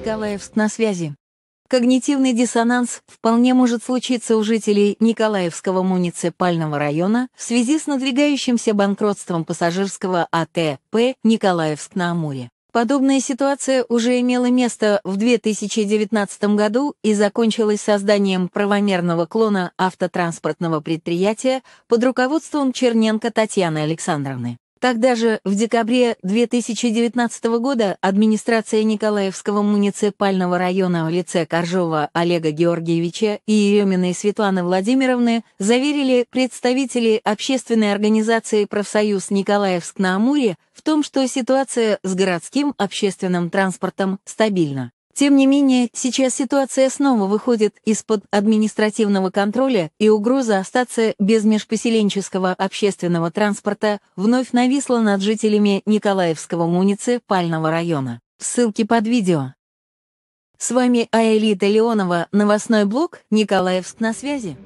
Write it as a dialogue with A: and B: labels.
A: Николаевск на связи. Когнитивный диссонанс вполне может случиться у жителей Николаевского муниципального района в связи с надвигающимся банкротством пассажирского АТП «Николаевск на Амуре». Подобная ситуация уже имела место в 2019 году и закончилась созданием правомерного клона автотранспортного предприятия под руководством Черненко Татьяны Александровны. Так даже в декабре 2019 года, администрация Николаевского муниципального района в лице Коржова Олега Георгиевича и Ереминой Светланы Владимировны заверили представители общественной организации «Профсоюз Николаевск на Амуре» в том, что ситуация с городским общественным транспортом стабильна. Тем не менее, сейчас ситуация снова выходит из-под административного контроля, и угроза остаться без межпоселенческого общественного транспорта вновь нависла над жителями Николаевского муниципального района. Ссылки под видео. С вами Аэлита Леонова, новостной блог «Николаевск на связи».